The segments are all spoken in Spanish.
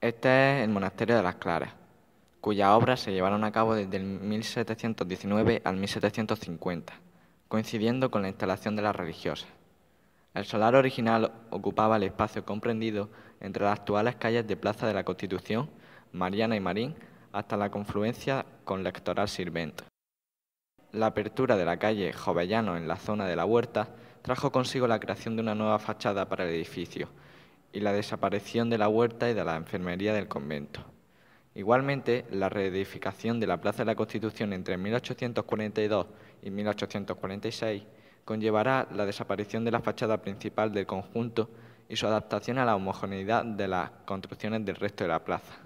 Este es el monasterio de las Claras, cuyas obras se llevaron a cabo desde el 1719 al 1750, coincidiendo con la instalación de las religiosas. El solar original ocupaba el espacio comprendido entre las actuales calles de Plaza de la Constitución, Mariana y Marín, hasta la confluencia con Lectoral Sirvento. La apertura de la calle Jovellano en la zona de la Huerta trajo consigo la creación de una nueva fachada para el edificio, y la desaparición de la huerta y de la enfermería del convento. Igualmente, la reedificación de la Plaza de la Constitución entre 1842 y 1846 conllevará la desaparición de la fachada principal del conjunto y su adaptación a la homogeneidad de las construcciones del resto de la plaza.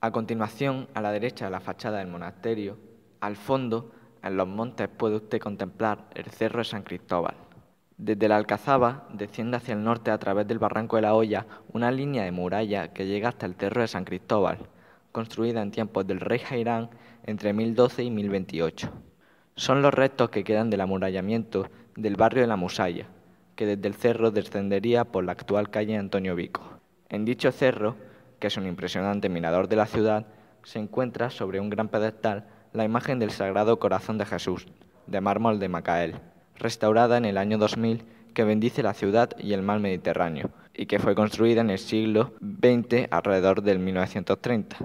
A continuación, a la derecha de la fachada del monasterio, al fondo, en los montes puede usted contemplar el Cerro de San Cristóbal. Desde la Alcazaba desciende hacia el norte a través del Barranco de la Hoya una línea de muralla que llega hasta el Cerro de San Cristóbal, construida en tiempos del rey Jairán entre 1012 y 1028. Son los restos que quedan del amurallamiento del barrio de la Musaya, que desde el cerro descendería por la actual calle Antonio Vico. En dicho cerro, que es un impresionante mirador de la ciudad, se encuentra sobre un gran pedestal la imagen del Sagrado Corazón de Jesús, de mármol de Macael restaurada en el año 2000, que bendice la ciudad y el mar Mediterráneo, y que fue construida en el siglo XX alrededor del 1930.